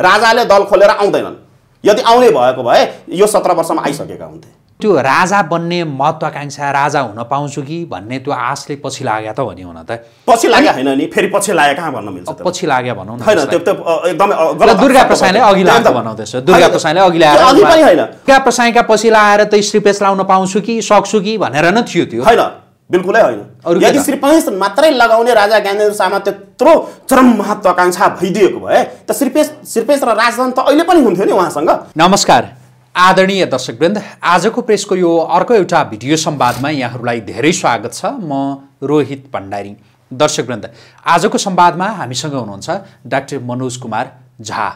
राजाले दल खोलेर आउँदैनन् यदि आउने भएको भए यो सत्र वर्षमा आइसकेका हुन्थे त्यो राजा बन्ने महत्त्वाकाङ्क्षा राजा हुन पाउँछु कि भन्ने त्यो आशले पछि लाग्यो त भन्यो हुन त पछि लाग्यो होइन नि फेरि पछि लाग्यो कहाँ भन्न मिल्छ पछि लाग्यो भनौँ होइन त्यो त एकदमै दुर्गा प्रसाईले अघि त भनाउँदैछ दुर्गा प्रसाईले अघि ल्याएर पनि होइन दुर्गा प्रसाईका पछि लाएर त श्रीपेश लाउन पाउँछु कि सक्छु कि भनेर नै थियो त्यो होइन बिल्कुलै होइन यदि पेश मात्रै लगाउने राजा ज्ञानेन्द्र शाहमा त्यत्रो चरम महत्वाकांक्षा भइदिएको भए त श्रीपेश श्रीपेश र राजधान त अहिले पनि हुन्थ्यो नि उहाँसँग नमस्कार आदरणीय दर्शकवृन्द आजको प्रेसको यो अर्को एउटा भिडियो संवादमा यहाँहरूलाई धेरै स्वागत छ म रोहित भण्डारी दर्शकवृन्द आजको संवादमा हामीसँग हुनुहुन्छ डाक्टर मनोज कुमार झा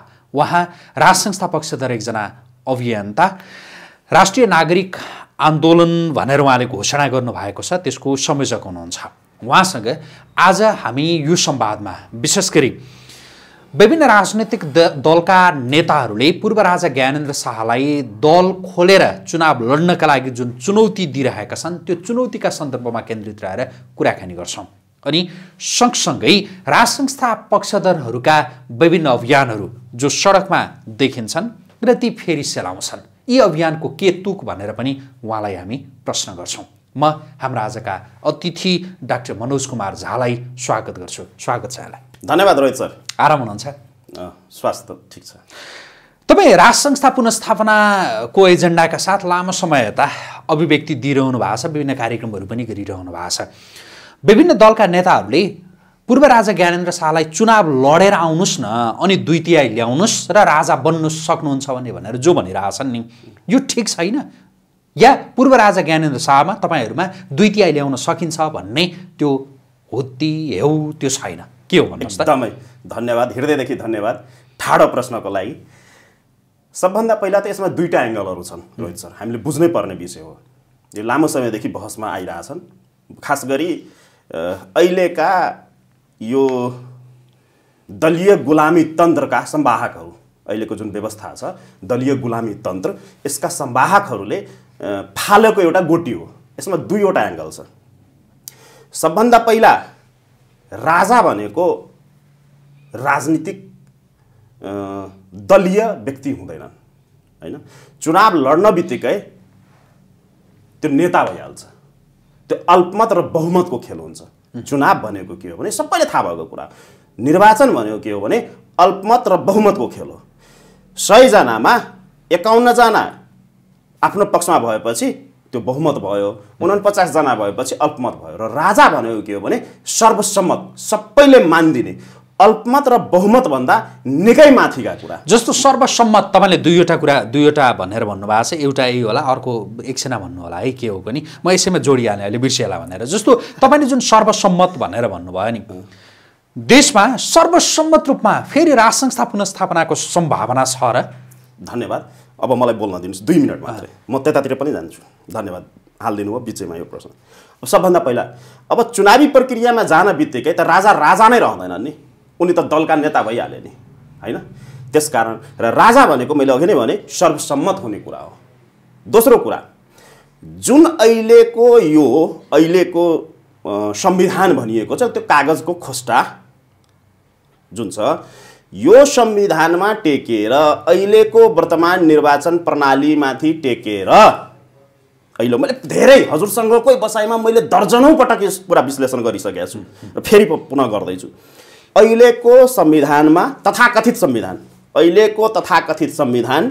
उहाँ राज संस्था पक्षधर एकजना अभियन्ता राष्ट्रिय नागरिक आन्दोलन भनेर उहाँले घोषणा गर्नुभएको छ त्यसको संयोजक हुनुहुन्छ उहाँसँग आज हामी यो संवादमा विशेष गरी विभिन्न राजनैतिक द दलका नेताहरूले पूर्व राजा ज्ञानेन्द्र शाहलाई दल खोलेर चुनाव लड्नका लागि जुन चुनौती दिइरहेका छन् त्यो चुनौतीका सन्दर्भमा केन्द्रित रहेर कुराकानी गर्छौँ अनि सँगसँगै राज पक्षधरहरूका विभिन्न अभियानहरू जो सडकमा देखिन्छन् र ती फेरि सेलाउँछन् यी अभियानको के तुक भनेर पनि उहाँलाई हामी प्रश्न गर्छौँ म हाम्रो आजका अतिथि डाक्टर मनोज कुमार झालाई स्वागत गर्छु स्वागत छ यहाँलाई धन्यवाद रोहित सर आराम हुनुहुन्छ स्वास्थ्य ठिक छ तपाईँ राष्ट्र संस्था पुनस्थापनाको एजेन्डाका साथ लामो समय यता अभिव्यक्ति दिइरहनु भएको छ विभिन्न कार्यक्रमहरू पनि गरिरहनु भएको छ विभिन्न दलका नेताहरूले पूर्व राजा ज्ञानेन्द्र शाहलाई चुनाव लडेर आउनुहोस् न अनि दुई तिहाई ल्याउनुहोस् र राजा बन्नु सक्नुहुन्छ भने भनेर जो भनिरहेछन् नि यो ठिक छैन या पूर्व राजा ज्ञानेन्द्र शाहमा तपाईँहरूमा दुई तिहाई ल्याउन सकिन्छ भन्ने त्यो ती हेउ त्यो छैन के हो भन्नुहोस् एकदमै धन्यवाद हृदयदेखि धन्यवाद ठाडो प्रश्नको लागि सबभन्दा पहिला त यसमा दुईवटा एङ्गलहरू छन् रोहित सर हामीले बुझ्नै पर्ने विषय हो यो लामो समयदेखि बहसमा आइरहेछन् खास गरी अहिलेका यो दलीय गुलामी तन्त्रका सम्वाहकहरू अहिलेको जुन व्यवस्था छ दलीय गुलामी तन्त्र यसका सम्वाहकहरूले फालेको एउटा गोटी हो यसमा दुईवटा एङ्गल छ सबभन्दा पहिला राजा भनेको राजनीतिक दलीय व्यक्ति हुँदैन होइन चुनाव लड्न बित्तिकै त्यो नेता भइहाल्छ त्यो अल्पमत र बहुमतको खेल हुन्छ चुनाव भनेको के हो भने सबैले थाहा भएको कुरा निर्वाचन भनेको के हो भने अल्पमत र बहुमतको खेल हो सयजनामा एकाउन्नजना आफ्नो पक्षमा भएपछि त्यो बहुमत भयो उनपचासजना भएपछि अल्पमत भयो र राजा भनेको के हो भने सर्वसम्मत सबैले मानिदिने अल्पमत र बहुमत भन्दा निकै माथिका कुरा जस्तो सर्वसम्मत तपाईँले दुईवटा कुरा दुईवटा भनेर भन्नुभएको छ एउटा यही होला अर्को एकछिना भन्नु होला है के हो पनि म यसैमा जोडिहालेँ अहिले बिर्सिएला भनेर जस्तो तपाईँले जुन सर्वसम्मत भनेर भन्नुभयो नि देशमा सर्वसम्मत रूपमा फेरि राज संस्था पुनस्थापनाको सम्भावना छ र धन्यवाद अब मलाई बोल्न दिनुहोस् दुई मिनट मात्रै म त्यतातिर पनि जान्छु धन्यवाद हालिदिनु भयो बिचैमा यो प्रश्न सबभन्दा पहिला अब चुनावी प्रक्रियामा जान बित्तिकै त राजा राजा नै रहँदैनन् नि उनी त दलका नेता भइहाले नि होइन त्यसकारण र राजा भनेको मैले अघि नै भने सर्वसम्मत हुने कुरा हो दोस्रो कुरा जुन अहिलेको यो अहिलेको संविधान भनिएको छ त्यो कागजको खोस्टा जुन छ यो संविधानमा टेकेर अहिलेको वर्तमान निर्वाचन प्रणालीमाथि टेकेर अहिले मैले धेरै हजुरसँगकै बसाइमा मैले दर्जनौँ पटक यस कुरा विश्लेषण गरिसकेको छु र फेरि पुनः गर्दैछु अहिलेको संविधानमा तथाकथित संविधान अहिलेको तथाकथित संविधान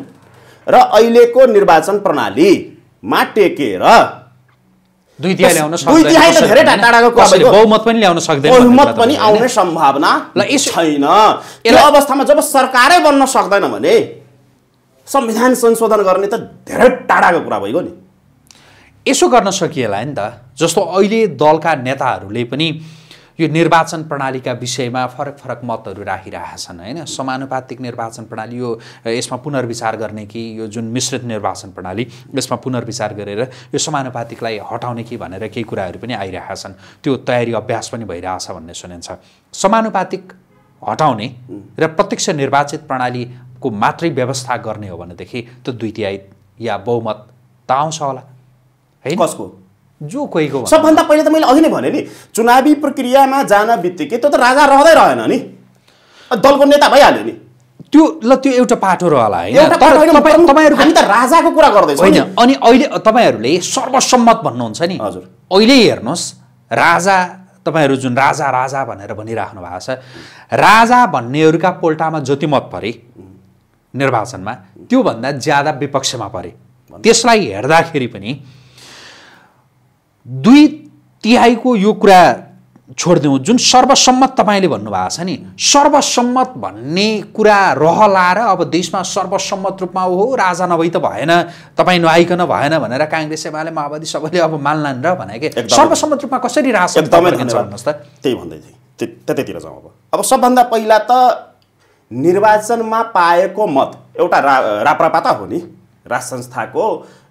र अहिलेको निर्वाचन प्रणालीमा टेकेर बहुमत पनि आउने सम्भावना छैन यो अवस्थामा जब सरकारै बन्न सक्दैन भने संविधान संशोधन गर्ने त धेरै टाढाको कुरा भइगयो नि यसो गर्न सकिएला नि त जस्तो अहिले दलका नेताहरूले पनि यो निर्वाचन प्रणालीका विषयमा फरक फरक मतहरू छन् होइन समानुपातिक निर्वाचन प्रणाली यो यसमा पुनर्विचार गर्ने कि यो जुन मिश्रित निर्वाचन प्रणाली यसमा पुनर्विचार गरेर यो समानुपातिकलाई हटाउने कि भनेर केही कुराहरू पनि छन् त्यो तयारी अभ्यास पनि भइरहेछ भन्ने सुनिन्छ समानुपातिक हटाउने र प्रत्यक्ष निर्वाचित प्रणालीको मात्रै व्यवस्था गर्ने हो भनेदेखि त्यो द्वितीय या बहुमत त आउँछ होला है कसको जो कोही सबभन्दा पहिले त मैले अघि नै भने नि चुनावी प्रक्रियामा जान बित्तिकै त्यो त राजा रहँदै रहेन नि दलको नेता भइहाल्यो नि त्यो ल त्यो एउटा पाटो रहला होइन राजाको कुरा गर्दैछ होइन अनि अहिले तपाईँहरूले सर्वसम्मत भन्नुहुन्छ नि हजुर अहिले हेर्नुहोस् राजा तपाईँहरू जुन राजा राजा भनेर भनिराख्नु भएको छ राजा भन्नेहरूका पोल्टामा जति मत परे निर्वाचनमा त्योभन्दा ज्यादा विपक्षमा परे त्यसलाई हेर्दाखेरि पनि दुई तिहाईको यो कुरा छोडिदिउँ जुन सर्वसम्मत तपाईँले भन्नुभएको छ नि सर्वसम्मत भन्ने कुरा रहलाएर र अब देशमा सर्वसम्मत रूपमा हो राजा नभई त भएन तपाईँ नआइकन भएन भनेर काङ्ग्रेस एमाले माओवादी सबैले अब मान्लान् र भने के सर्वसम्मत रूपमा कसरी राजा भन्नुहोस् त त्यही भन्दै थिएँ त्यतैतिर जाउँ अब अब सबभन्दा पहिला त निर्वाचनमा पाएको मत एउटा रा राप्रपा त हो नि राज संस्थाको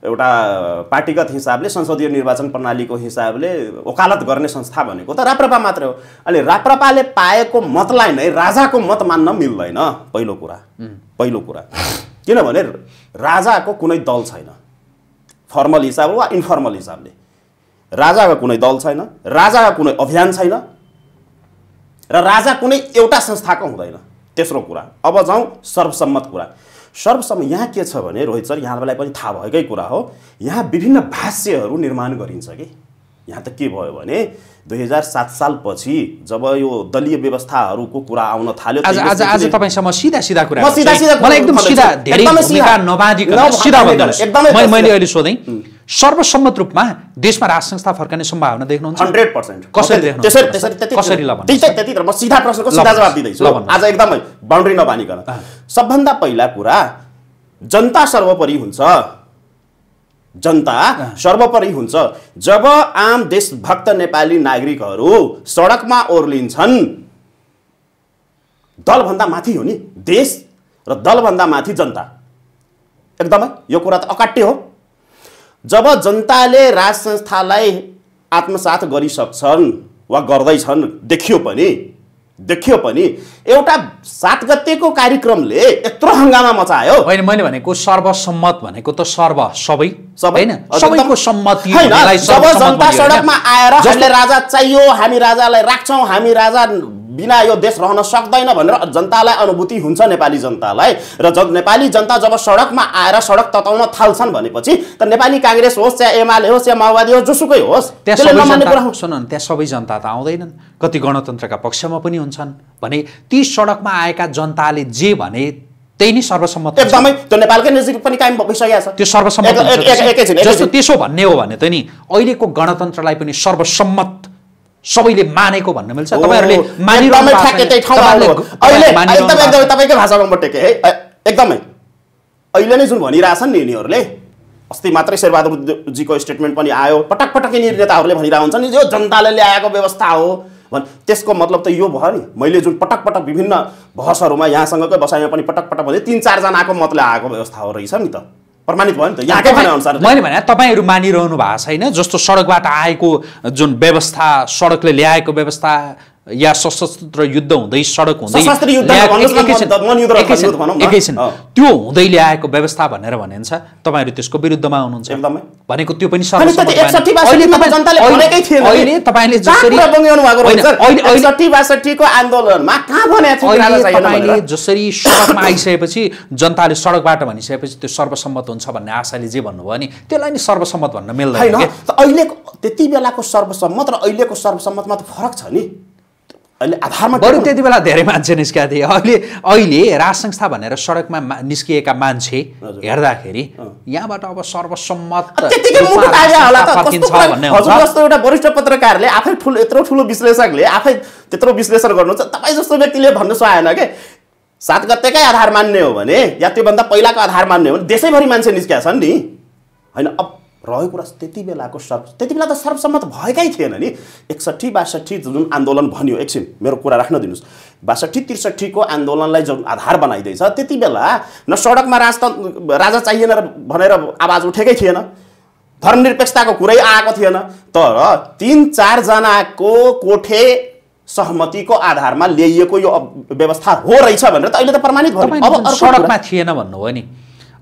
एउटा पार्टीगत हिसाबले संसदीय निर्वाचन प्रणालीको हिसाबले वकालत गर्ने संस्था भनेको त राप्रपा मात्र हो अहिले राप्रपाले पाएको मतलाई नै राजाको मत मान्न मिल्दैन पहिलो कुरा पहिलो कुरा किनभने राजाको कुनै दल छैन फर्मल हिसाब वा इन्फर्मल हिसाबले राजाको कुनै दल छैन राजाको कुनै अभियान छैन र राजा कुनै एउटा संस्थाको हुँदैन तेस्रो कुरा अब जाउँ सर्वसम्मत कुरा सर्वसम्म यहाँ के छ भने रोहित सर यहाँलाई पनि थाहा भएकै कुरा हो यहाँ विभिन्न भाष्यहरू निर्माण गरिन्छ कि यहाँ त के भयो भने दुई हजार सात सालपछि जब यो दलीय व्यवस्थाहरूको कुरा आउन थाल्यो आज आज आज तपाईँसँग सिधा सिधा कुरा एकदम सिधा धेरै मैले अहिले सोधेँ सर्वसम्मत रूपमा देशमा राज संस्था फर्कने सम्भावना देख्नुहुन्छ हन्ड्रेड पर्सेन्ट कसरी देख्नुहुन्छ त्यति म सिधा प्रश्नको सिधा जवाब दिँदैछु आज एकदमै बााउन्ड्री नबानिकन सबभन्दा पहिला कुरा जनता सर्वोपरि हुन्छ जनता सर्वोपरि हुन्छ जब आम देशभक्त नेपाली नागरिकहरू सडकमा ओर्लिन्छन् दलभन्दा माथि हो नि देश र दलभन्दा माथि जनता एकदमै यो कुरा त अकाट्य हो जब जनताले राज संस्थालाई आत्मसात गरिसक्छन् वा गर्दैछन् देखियो पनि देखियो पनि एउटा सात गतेको कार्यक्रमले यत्रो हङ्गामा मचायो होइन मैले भनेको सर्वसम्मत भनेको त सर्व सबै सबै सबैको सम्मति जब जनता सडकमा आएर राजा चाहियो हामी राजालाई राख्छौँ हामी राजा बिना यो देश रहन सक्दैन भनेर जनतालाई अनुभूति हुन्छ नेपाली जनतालाई र जब नेपाली जनता जब सडकमा आएर सडक तताउन थाल्छन् भनेपछि त नेपाली काङ्ग्रेस होस् या एमाले होस् या माओवादी होस् जोसुकै होस् सुन त्यहाँ सबै जनता त आउँदैनन् कति गणतन्त्रका पक्षमा पनि हुन्छन् भने ती सडकमा आएका जनताले जे भने त्यही नै सर्वसम्मत एकदमै त्यो नेपालकै नजिक पनि कायम भइसकेको छ त्यो सर्वसम्मत त्यसो भन्ने हो भने त नि अहिलेको गणतन्त्रलाई पनि सर्वसम्मत सबैले मानेको भन्न मिल्छ तपाईँहरूले एकदमै तपाईँकै भाषामा म टेकेँ है एकदमै अहिले नै जुन भनिरहेछन् नि यिनीहरूले अस्ति मात्रै शेरबहादुरजीको स्टेटमेन्ट पनि आयो पटक पटक यिनीहरू नेताहरूले भनिरहेको हुन्छन् नि यो जनताले ल्याएको व्यवस्था हो भन् त्यसको मतलब त यो भयो नि मैले जुन पटक पटक विभिन्न बहसहरूमा यहाँसँगकै बसाइमा पनि पटक पटक भने तिन चारजनाको मतले आएको व्यवस्था हो रहेछ नि त प्रमाणित भयो नि त यहाँकै मैले भने तपाईँहरू मानिरहनु भएको छैन जस्तो सडकबाट आएको जुन व्यवस्था सडकले ल्याएको व्यवस्था या सशस्त्र युद्ध हुँदै सडक हुँदै एकैछिन त्यो हुँदै ल्याएको व्यवस्था भनेर भनिन्छ तपाईँहरू त्यसको विरुद्धमा हुनुहुन्छ भनेको त्यो पनि तपाईँले जसरी सडकमा आइसकेपछि जनताले सडकबाट भनिसकेपछि त्यो सर्वसम्मत हुन्छ भन्ने आशाले जे भन्नुभयो नि त्यसलाई नि सर्वसम्मत भन्न मिल्दैन अहिले त्यति बेलाको सर्वसम्मत र अहिलेको सर्वसम्मतमा त फरक छ नि अहिले आधारमा बरु त्यति बेला धेरै मान्छे निस्किएको थिए अहिले अहिले राज संस्था भनेर सडकमा निस्किएका मान्छे हेर्दाखेरि यहाँबाट अब सर्वसम्मत जस्तो एउटा वरिष्ठ पत्रकारले आफै ठुलो यत्रो ठुलो विश्लेषकले आफै त्यत्रो विश्लेषण गर्नुहुन्छ तपाईँ जस्तो व्यक्तिले भन्नु सहाएन कि सात गतेकै आधार मान्ने हो भने या त्योभन्दा पहिलाको आधार मान्ने हो भने देशैभरि मान्छे निस्किया छन् नि होइन रहेको कुरा त्यति बेलाको सर्व त्यति बेला त सर्वसम्मत भएकै थिएन नि एकसट्ठी बासठी जुन आन्दोलन भन्यो एकछिन मेरो कुरा राख्न दिनुहोस् बासठी त्रिसठीको आन्दोलनलाई जुन आधार बनाइँदैछ त्यति बेला न सडकमा राजतन्त्र राजा चाहिएन भनेर आवाज उठेकै थिएन धर्मनिरपेक्षताको कुरै आएको थिएन तर तिन चारजनाको कोठे सहमतिको आधारमा ल्याइएको यो व्यवस्था हो रहेछ भनेर त अहिले त प्रमाणित भयो अब सडकमा थिएन भन्नुभयो नि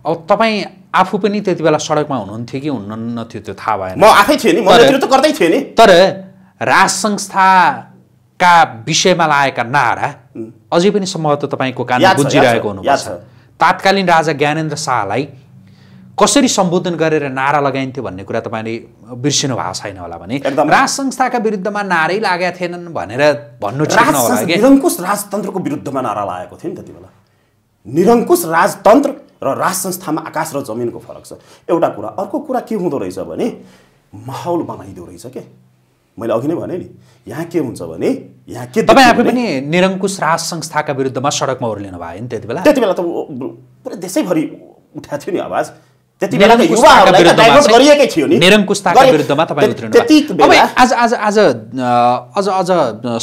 अब तपाईँ आफू पनि त्यति बेला सडकमा हुनुहुन्थ्यो कि थियो त्यो थाहा भएन म आफै थिएँ नि म गर्दै थिएँ नि तर राज संस्थाका विषयमा लागेका नारा अझै पनि सम्भवतः तपाईँको कानमा बुझिरहेको हुनुपर्छ तात्कालीन राजा ज्ञानेन्द्र शाहलाई कसरी सम्बोधन गरेर नारा लगाइन्थ्यो भन्ने कुरा तपाईँले बिर्सिनु भएको छैन होला भने राज संस्थाका विरुद्धमा नारै लागेका थिएनन् भनेर भन्नु निरङ्कुश राजतन्त्रको विरुद्धमा नारा लागेको थियो नि त्यति बेला निरङ्कुश राजतन्त्र र राज संस्थामा आकाश र जमिनको फरक छ एउटा कुरा अर्को कुरा के हुँदो रहेछ भने माहौल बनाइदो रहेछ के मैले अघि नै भने नि यहाँ के हुन्छ भने यहाँ के तपाईँ आफै पनि निरङ्कुश राज संस्थाका विरुद्धमा सडकमा ओर्लिनु भयो नि त्यति बेला त्यति बेला त पुरै देशैभरि उठाएको थियो नि आवाज त्यति बेला निरङ्कुशताका विरुद्धमा तपाईँ उत्रिनु आज आज आज अझ अझ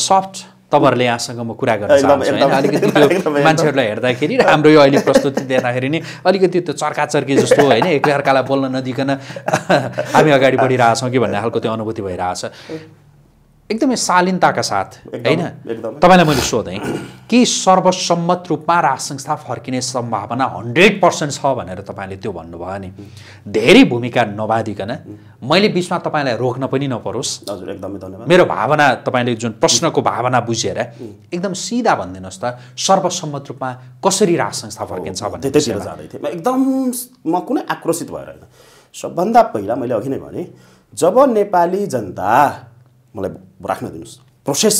सफ्ट तपाईँहरूले यहाँसँग म कुरा गर्न चाहन्छु होइन अलिकति त्यो मान्छेहरूलाई हेर्दाखेरि हाम्रो यो अहिले प्रस्तुति देख्दाखेरि नि अलिकति त्यो चर्काचर्की जस्तो होइन एकअर्कालाई बोल्न नदिकन हामी अगाडि बढिरहेछौँ कि भन्ने खालको त्यो अनुभूति भइरहेछ एकदमै शालीनताका साथ होइन तपाईँलाई मैले सोधेँ कि सर्वसम्मत रूपमा राज संस्था फर्किने सम्भावना हन्ड्रेड पर्सेन्ट छ भनेर तपाईँले त्यो भन्नुभयो नि धेरै भूमिका नबाधिकन मैले बिचमा तपाईँलाई रोक्न पनि नपरोस् हजुर एकदमै धन्यवाद मेरो भावना तपाईँले जुन प्रश्नको भावना बुझेर एकदम सिधा भनिदिनुहोस् त सर्वसम्मत रूपमा कसरी राज संस्था फर्किन्छ भन्ने जाँदै थिएँ एकदम म कुनै आक्रोशित भएर सबभन्दा पहिला मैले अघि नै भने जब नेपाली जनता मलाई राख्न दिनुहोस् प्रोसेस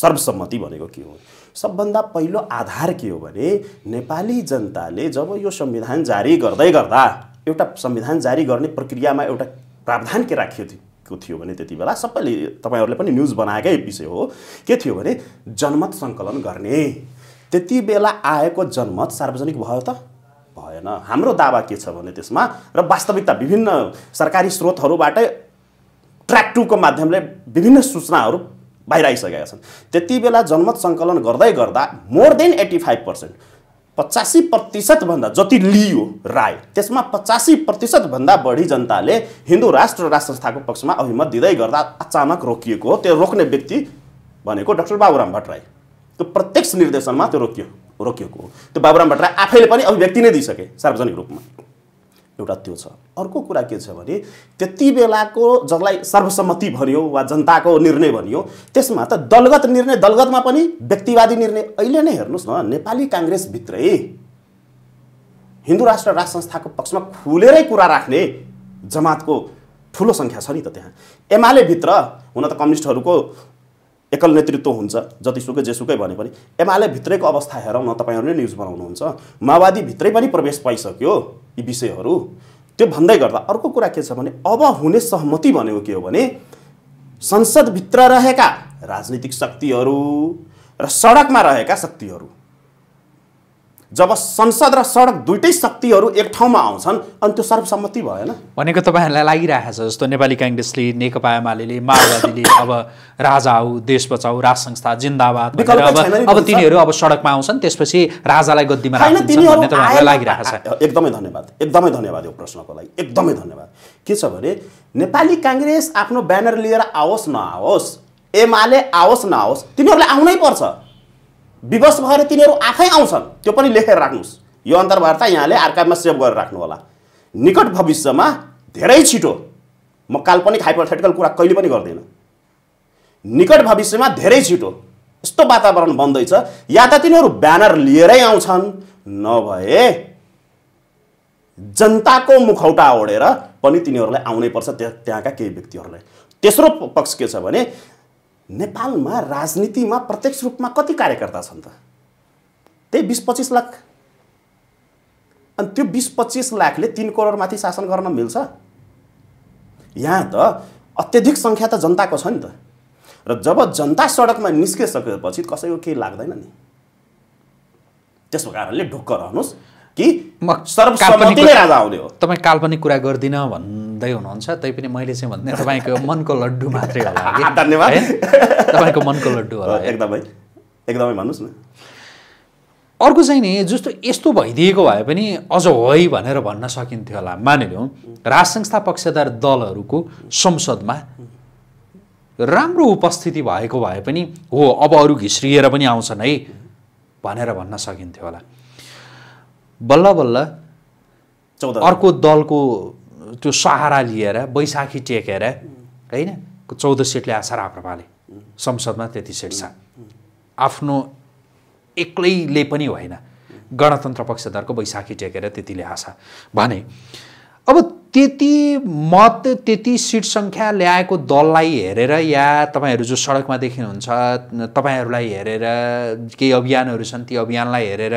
सर्वसम्मति भनेको के हो सबभन्दा पहिलो आधार के हो भने नेपाली जनताले जब यो संविधान जारी गर्दै गर्दा एउटा संविधान जारी गर्ने प्रक्रियामा एउटा प्रावधान के राखिएको थियो भने त्यति बेला सबैले तपाईँहरूले पनि न्युज बनाएकै विषय हो के थियो भने जनमत सङ्कलन गर्ने त्यति बेला आएको जनमत सार्वजनिक भयो त भएन हाम्रो दावा के छ भने त्यसमा र वास्तविकता विभिन्न सरकारी स्रोतहरूबाटै ट्र्याक टूको माध्यमले विभिन्न सूचनाहरू बाहिर आइसकेका छन् त्यति बेला जनमत सङ्कलन गर्दै गर्दा more than eighty five percent पचासी प्रतिशतभन्दा जति लियो राय त्यसमा पचासी प्रतिशतभन्दा बढी जनताले हिन्दू राष्ट्र राष्ट्र संस्थाको पक्षमा अभिमत दिँदै गर्दा अचानक रोकिएको हो त्यो रोक्ने व्यक्ति भनेको डाक्टर बाबुराम भट्टराई त्यो प्रत्यक्ष निर्देशनमा त्यो रोकियो रोकिएको हो त्यो बाबुराम भट्टराई आफैले पनि अभिव्यक्ति नै दिइसके सार्वजनिक रूपमा एउटा त्यो छ अर्को कुरा के छ भने त्यति बेलाको जसलाई सर्वसम्मति भनियो वा जनताको निर्णय भनियो त्यसमा त दलगत निर्णय दलगतमा पनि व्यक्तिवादी निर्णय अहिले नै हेर्नुहोस् न नेपाली काङ्ग्रेसभित्रै हिन्दू राष्ट्र राज संस्थाको पक्षमा खुलेरै कुरा राख्ने जमातको ठुलो सङ्ख्या छ नि त त्यहाँ एमालेभित्र हुन त कम्युनिस्टहरूको एकल नेतृत्व हुन्छ जतिसुकै जेसुकै भने पनि एमाले भित्रैको अवस्था हेरौँ न तपाईँहरू नै न्युज बनाउनुहुन्छ माओवादीभित्रै पनि प्रवेश पाइसक्यो यी विषयहरू त्यो भन्दै गर्दा अर्को कुरा के छ भने अब हुने सहमति भनेको के हो भने संसदभित्र रहेका राजनीतिक शक्तिहरू र सडकमा रहेका शक्तिहरू जब संसद र सडक दुइटै शक्तिहरू एक ठाउँमा आउँछन् अनि त्यो सर्वसम्मति भएन भनेको तपाईँहरूलाई लागिरहेको छ जस्तो नेपाली काङ्ग्रेसले नेकपा एमाले माओवादीले अब राजा आऊ देश बचाऊ राज संस्था जिन्दाबाद अब तिनीहरू अब सडकमा आउँछन् त्यसपछि राजालाई गद्दीमा लागिरहेको छ एकदमै धन्यवाद एकदमै धन्यवाद यो प्रश्नको लागि एकदमै धन्यवाद के छ भने नेपाली काङ्ग्रेस आफ्नो ब्यानर लिएर आओस् नआओस् एमाले आओस् नआओस् तिनीहरूलाई आउनै पर्छ विवश भएर तिनीहरू आफै आउँछन् त्यो पनि लेखेर राख्नुहोस् यो अन्तर्वार्ता यहाँले आर्काइभमा सेभ गरेर राख्नु होला निकट भविष्यमा धेरै छिटो म काल्पनिक हाइपोथेटिकल कुरा कहिले पनि गर्दिनँ निकट भविष्यमा धेरै छिटो यस्तो वातावरण बन्दैछ या त तिनीहरू ब्यानर लिएरै आउँछन् नभए जनताको मुखौटा ओढेर पनि तिनीहरूलाई आउनै पर्छ त्यहाँका केही व्यक्तिहरूलाई तेस्रो पक्ष के छ भने नेपालमा राजनीतिमा प्रत्यक्ष रूपमा कति कार्यकर्ता छन् त त्यही बिस पच्चिस लाख अनि त्यो बिस पच्चिस लाखले तिन करोडमाथि शासन गर्न मिल्छ यहाँ त अत्यधिक सङ्ख्या त जनताको छ नि त र जब जनता सडकमा निस्किसकेपछि कसैको केही लाग्दैन नि त्यसको कारणले ढुक्क रहनुहोस् कि सर्वसम्मतिले राजा आउने हो तपाईँ काल्पनिक कुरा गर्दिनँ भन्नु भन्दै हुनुहुन्छ तैपनि मैले चाहिँ भन्दै तपाईँको मनको लड्डु मात्रै होला धन्यवाद तपाईँको मनको लड्डु होला एकदमै एकदमै भन्नुहोस् न अर्को चाहिँ नि जस्तो यस्तो भइदिएको भए पनि अझ होइ भनेर भन्न सकिन्थ्यो होला मानिलिउँ राज संस्था पक्षधार दलहरूको संसदमा राम्रो उपस्थिति भएको भए पनि हो अब अरू घिस्रिएर पनि आउँछन् है भनेर भन्न सकिन्थ्यो होला बल्ल बल्ल अर्को दलको त्यो सहारा लिएर बैशाखी टेकेर होइन चौध सिट ल्याएको राप्रपाले संसदमा त्यति सिट छ आफ्नो एक्लैले पनि होइन गणतन्त्र पक्षधरको बैशाखी टेकेर त्यति ल्याएको भने अब त्यति मत त्यति सिट सङ्ख्या ल्याएको दललाई हेरेर या तपाईँहरू जो सडकमा देखिनुहुन्छ तपाईँहरूलाई हेरेर केही अभियानहरू छन् ती अभियानलाई हेरेर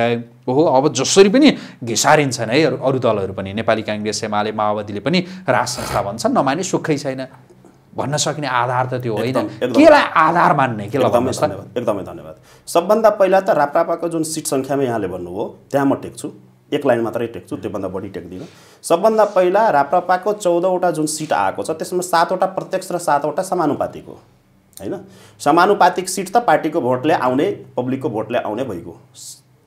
ओहो अब जसरी पनि घिसारिन्छन् है अरू दलहरू पनि नेपाली काङ्ग्रेस एमाले माओवादीले पनि राज संस्था भन्छन् नमाने सुखै छैन भन्न सकिने आधार त त्यो होइन केलाई आधार मान्ने के एकदमै धन्यवाद सबभन्दा पहिला त राप्रापाको जुन सिट सङ्ख्यामा यहाँले भन्नुभयो त्यहाँ म टेक्छु एक लाइन मात्रै टेक्छु त्योभन्दा बढी टेक्दिनँ सबभन्दा पहिला राप्रपाको चौधवटा जुन सिट आएको छ त्यसमा सातवटा प्रत्यक्ष र सातवटा समानुपातिक हो होइन समानुपातिक सिट त पार्टीको भोटले आउने पब्लिकको भोटले आउने भइगयो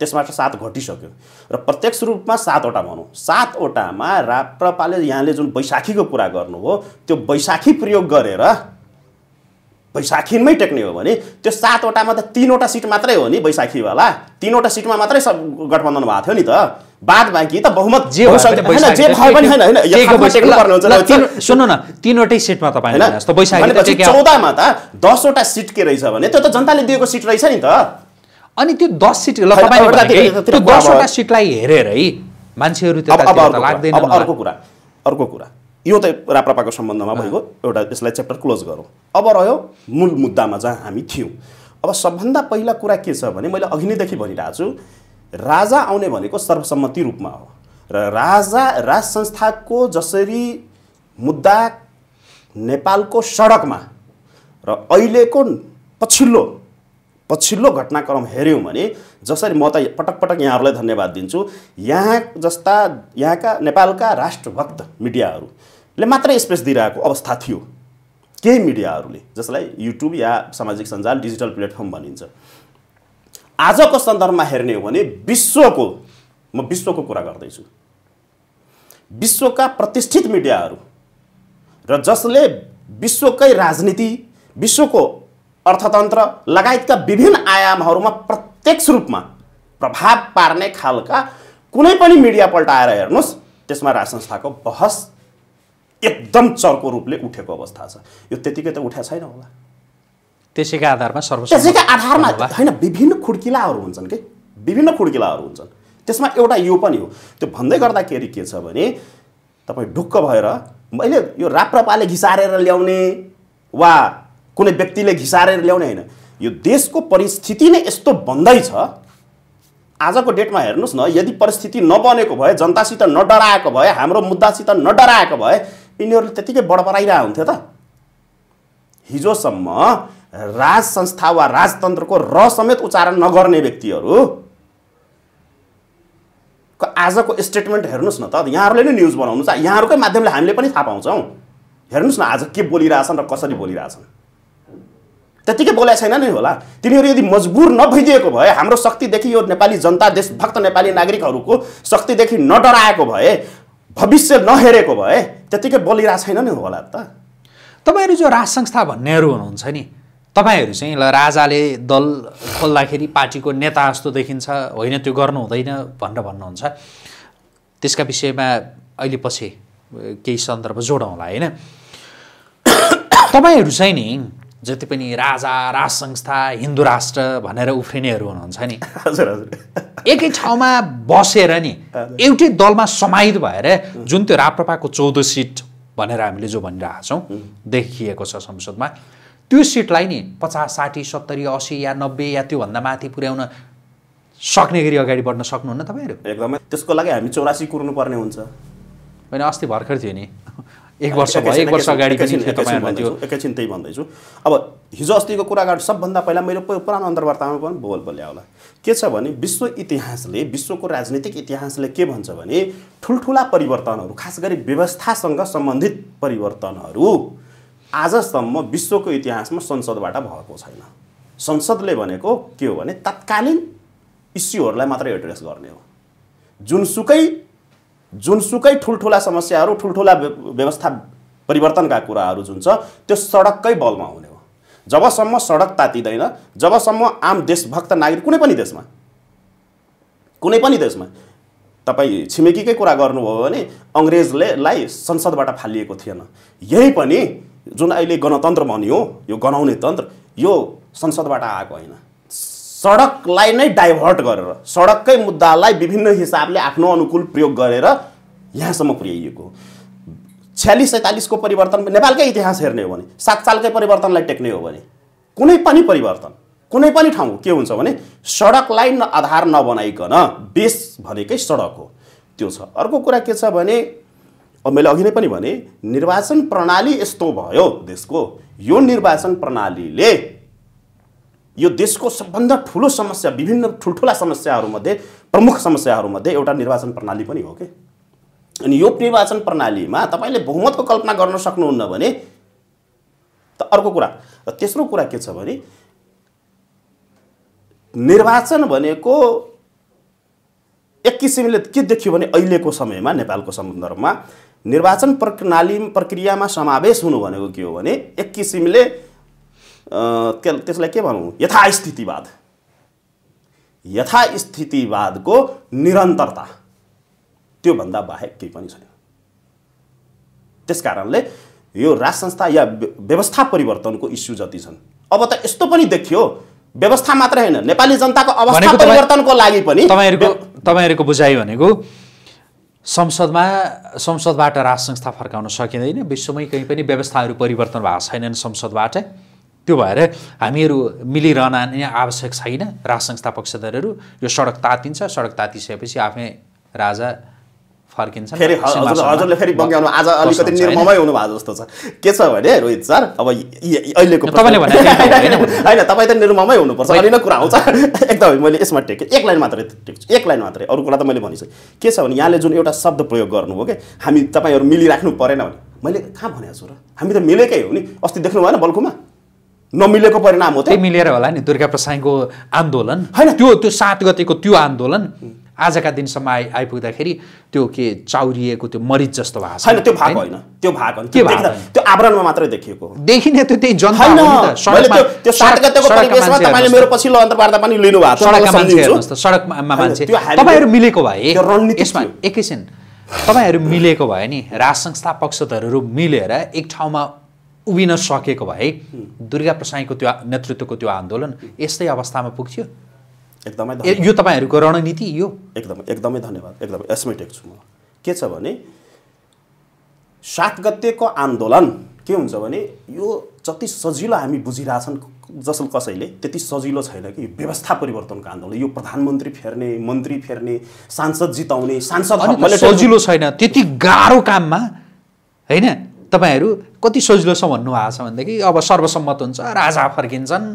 त्यसबाट सात घटिसक्यो र प्रत्यक्ष रूपमा सातवटा भनौँ सातवटामा राप्रपाले यहाँले जुन वैशाखीको कुरा गर्नुभयो त्यो वैशाखी प्रयोग गरेर वैशाखीमै टेक्ने हो भने त्यो सातवटामा त तिनवटा सिट मात्रै हो नि वैशाखीवाला तिनवटा सिटमा मात्रै सब गठबन्धन भएको थियो नि त बाद बाँकी त बहुमत जे जे भए पनि होइन होइन सुन्नु न तिनवटै सिटमा तपाईँ होइन चौधमा त दसवटा सिट के रहेछ भने त्यो त जनताले दिएको सिट रहेछ नि त अनि त्यो दस सिट ल त्यो दसवटा सिटलाई हेरेरै मान्छेहरू लाग्दैन अर्को कुरा अर्को कुरा यो त राप्रपाको सम्बन्धमा भएको एउटा यसलाई च्याप्टर क्लोज गरौँ अब रह्यो मूल मुद्दामा जहाँ हामी थियौँ अब सबभन्दा पहिला कुरा के छ भने मैले अघि नैदेखि भनिरहेको छु राजा आउने भनेको सर्वसम्मति रूपमा हो र राजा राज संस्थाको जसरी मुद्दा नेपालको सडकमा र अहिलेको पछिल्लो पछिल्लो घटनाक्रम हेऱ्यौँ भने जसरी म त पटक पटक यहाँहरूलाई धन्यवाद दिन्छु यहाँ जस्ता यहाँका नेपालका राष्ट्रभक्त मिडियाहरूले मात्रै स्पेस दिइरहेको अवस्था थियो केही मिडियाहरूले जसलाई युट्युब या सामाजिक सञ्जाल डिजिटल प्लेटफर्म भनिन्छ आजको सन्दर्भमा हेर्ने हो भने विश्वको म विश्वको कुरा गर्दैछु विश्वका प्रतिष्ठित मिडियाहरू र जसले विश्वकै राजनीति विश्वको अर्थतन्त्र लगायतका विभिन्न आयामहरूमा प्रत्यक्ष रूपमा प्रभाव पार्ने खालका कुनै पनि मिडिया पल्टाएर हेर्नुहोस् त्यसमा राज संस्थाको बहस एकदम चर्को रूपले उठेको अवस्था छ यो त्यतिकै त उठाएको छैन होला त्यसैका आधारमा सर्व त्यसैका आधारमा होइन विभिन्न खुड्किलाहरू हुन्छन् कि विभिन्न खुड्किलाहरू हुन्छन् त्यसमा एउटा यो पनि हो त्यो भन्दै गर्दाखेरि के छ भने तपाईँ ढुक्क भएर मैले यो राप्रपाले घिसारेर ल्याउने वा कुनै व्यक्तिले घिसारेर ल्याउने होइन यो देशको परिस्थिति नै यस्तो बन्दैछ आजको डेटमा हेर्नुहोस् न यदि परिस्थिति नबनेको भए जनतासित नडराएको भए हाम्रो मुद्दासित नडराएको भए यिनीहरूले त्यतिकै बडबराइरहेको हुन्थ्यो त हिजोसम्म राज संस्था वा राजतन्त्रको र समेत उच्चारण नगर्ने व्यक्तिहरू आजको स्टेटमेन्ट हेर्नुहोस् न त यहाँहरूले नै न्युज बनाउनु छ यहाँहरूकै माध्यमले हामीले पनि थाहा पाउँछौँ हेर्नुहोस् न आज के बोलिरहेछन् र कसरी बोलिरहेछन् त्यतिकै बोलाइ छैन नै होला तिनीहरू यदि मजबुर नभइदिएको भए हाम्रो शक्तिदेखि यो नेपाली जनता देशभक्त नेपाली नागरिकहरूको शक्तिदेखि नडराएको भए भविष्य नहेरेको भए त्यतिकै बोलिरहेको छैन नि होला त तपाईँहरू जो राज संस्था भन्नेहरू हुनुहुन्छ नि तपाईँहरू चाहिँ ल राजाले दल खोल्दाखेरि पार्टीको नेता जस्तो देखिन्छ होइन त्यो गर्नु हुँदैन भनेर भन्नुहुन्छ त्यसका विषयमा अहिले पछि केही सन्दर्भ जोडौँला होइन तपाईँहरू चाहिँ नि जति पनि राजा राज संस्था हिन्दू राष्ट्र भनेर उफ्रिनेहरू हुनुहुन्छ नि हजुर हजुर एकै ठाउँमा बसेर नि एउटै दलमा समाहित भएर जुन त्यो राप्रपाको चौध सिट भनेर हामीले जो भनिरहेको छौँ देखिएको छ संसदमा त्यो सिटलाई नि पचास साठी सत्तरी असी या नब्बे या त्योभन्दा माथि पुर्याउन सक्ने गरी अगाडि बढ्न सक्नुहुन्न तपाईँहरू एकदमै त्यसको लागि हामी चौरासी पर्ने हुन्छ होइन अस्ति भर्खर थियो नि एक वर्ष भयो एक वर्ष अगाडि एकैछिन त्यही भन्दैछु अब हिजो अस्तिको कुरा गर्नु सबभन्दा पहिला मेरो पुरानो अन्तर्वार्तामा पनि बोल बोल्यो होला के छ भने विश्व इतिहासले विश्वको राजनीतिक इतिहासले के भन्छ भने ठुल्ठुला परिवर्तनहरू खास गरी व्यवस्थासँग सम्बन्धित परिवर्तनहरू आजसम्म विश्वको इतिहासमा संसदबाट भएको छैन संसदले भनेको के हो भने तत्कालीन इस्युहरूलाई मात्रै एड्रेस गर्ने हो जुनसुकै जुनसुकै ठुल्ठुला समस्याहरू ठुल्ठुला व्यवस्था परिवर्तनका कुराहरू जुन छ त्यो सडककै बलमा हुने हो जबसम्म सडक तातिँदैन जबसम्म आम देशभक्त नागरिक कुनै पनि देशमा कुनै पनि देशमा तपाईँ छिमेकीकै कुरा गर्नुभयो भने अङ्ग्रेजले लाई संसदबाट फालिएको थिएन यही पनि जुन अहिले गणतन्त्र भन्यो यो गनाउने तन्त्र यो संसदबाट आएको होइन सडकलाई नै डाइभर्ट गरेर सडककै मुद्दालाई विभिन्न हिसाबले आफ्नो अनुकूल प्रयोग गरेर यहाँसम्म पुर्याइएको छ्यालिस सैँतालिसको परिवर्तन नेपालकै इतिहास हेर्ने हो भने सात सालकै परिवर्तनलाई टेक्ने हो भने कुनै पनि परिवर्तन कुनै पनि ठाउँ के हुन्छ भने सडकलाई न आधार नबनाइकन बेस भनेकै सडक हो त्यो छ अर्को कुरा के छ भने अब मैले अघि नै पनि भने निर्वाचन प्रणाली यस्तो भयो देशको यो निर्वाचन प्रणालीले यो देशको सबभन्दा ठुलो समस्या विभिन्न ठुल्ठुला समस्याहरूमध्ये प्रमुख समस्याहरूमध्ये एउटा निर्वाचन प्रणाली पनि हो कि अनि यो निर्वाचन प्रणालीमा तपाईँले बहुमतको कल्पना गर्न सक्नुहुन्न भने त अर्को कुरा र तेस्रो कुरा के छ भने निर्वाचन भनेको एक किसिमले के देखियो भने अहिलेको समयमा नेपालको सन्दर्भमा निर्वाचन प्रणाली प्रक्रियामा समावेश हुनु भनेको के हो भने एक किसिमले त्यसलाई के भनौँ यथास्थितिवाद यथास्थितिवादको निरन्तरता त्योभन्दा बाहेक केही पनि छैन त्यस कारणले यो राज संस्था या व्यवस्था परिवर्तनको इस्यु जति छन् अब त यस्तो पनि देखियो व्यवस्था मात्र होइन नेपाली जनताको अवस्था परिवर्तनको लागि पनि तपाईँहरूको तपाईँहरूको बुझाइ भनेको संसदमा संसदबाट राज संस्था फर्काउन सकिँदैन विश्वमै कहीँ पनि व्यवस्थाहरू परिवर्तन भएको छैनन् संसदबाट त्यो भएर हामीहरू मिलिरहन आवश्यक छैन राज संस्था पक्षधरहरू यो सडक तातिन्छ सडक तातिसकेपछि आफै राजा फर्किन्छ हजुरले फेरि आज अलिकति निर्ममै हुनुभएको जस्तो छ के छ भने रोहित सर अब अहिलेको होइन तपाईँ त निर्ममै हुनुपर्छ नै कुरा आउँछ एकदमै मैले यसमा टेकेँ एक लाइन मात्रै टेक्छु एक लाइन मात्रै अरू कुरा त मैले भनिसकेँ के छ भने यहाँले जुन एउटा शब्द प्रयोग गर्नुभयो कि हामी तपाईँहरू मिलिराख्नु परेन भने मैले कहाँ भनेको छु र हामी त मिलेकै हो नि अस्ति देख्नु भएन बल्कुमा नमिलेको परिणाम हो त्यही मिलेर होला नि दुर्गा प्रसाईको आन्दोलन होइन त्यो त्यो सात गतिको त्यो आन्दोलन आजका दिनसम्म आइ आइपुग्दाखेरि त्यो के चाउरिएको त्यो मरिच जस्तो भएको छैन त्यो भएको होइन त्यो भएको के भएको त्यो आवरणमा मात्रै देखिएको देखिने त्यो त्यही जनता पनि लिनु भएको सडकमा मान्छे त सडकमा मान्छे तपाईँहरू मिलेको भए यसमा एकैछिन तपाईँहरू मिलेको भए नि राज संस्था पक्षधरहरू मिलेर एक ठाउँमा उभिन सकेको भए दुर्गा प्रसाईको त्यो नेतृत्वको त्यो आन्दोलन यस्तै अवस्थामा पुग्थ्यो एकदमै यो तपाईँहरूको रणनीति यो एकदमै एकदमै धन्यवाद एकदम यसमै टेक्छु म के छ भने सात गतेको आन्दोलन के हुन्छ भने यो जति सजिलो हामी बुझिरहेछन् जसले कसैले त्यति सजिलो छैन कि यो व्यवस्था परिवर्तनको आन्दोलन यो प्रधानमन्त्री फेर्ने मन्त्री फेर्ने सांसद जिताउने सांसद सजिलो छैन त्यति गाह्रो काममा होइन तपाईँहरू कति सजिलोसँग भन्नुभएको छ भनेदेखि अब सर्वसम्मत हुन्छ राजा फर्किन्छन्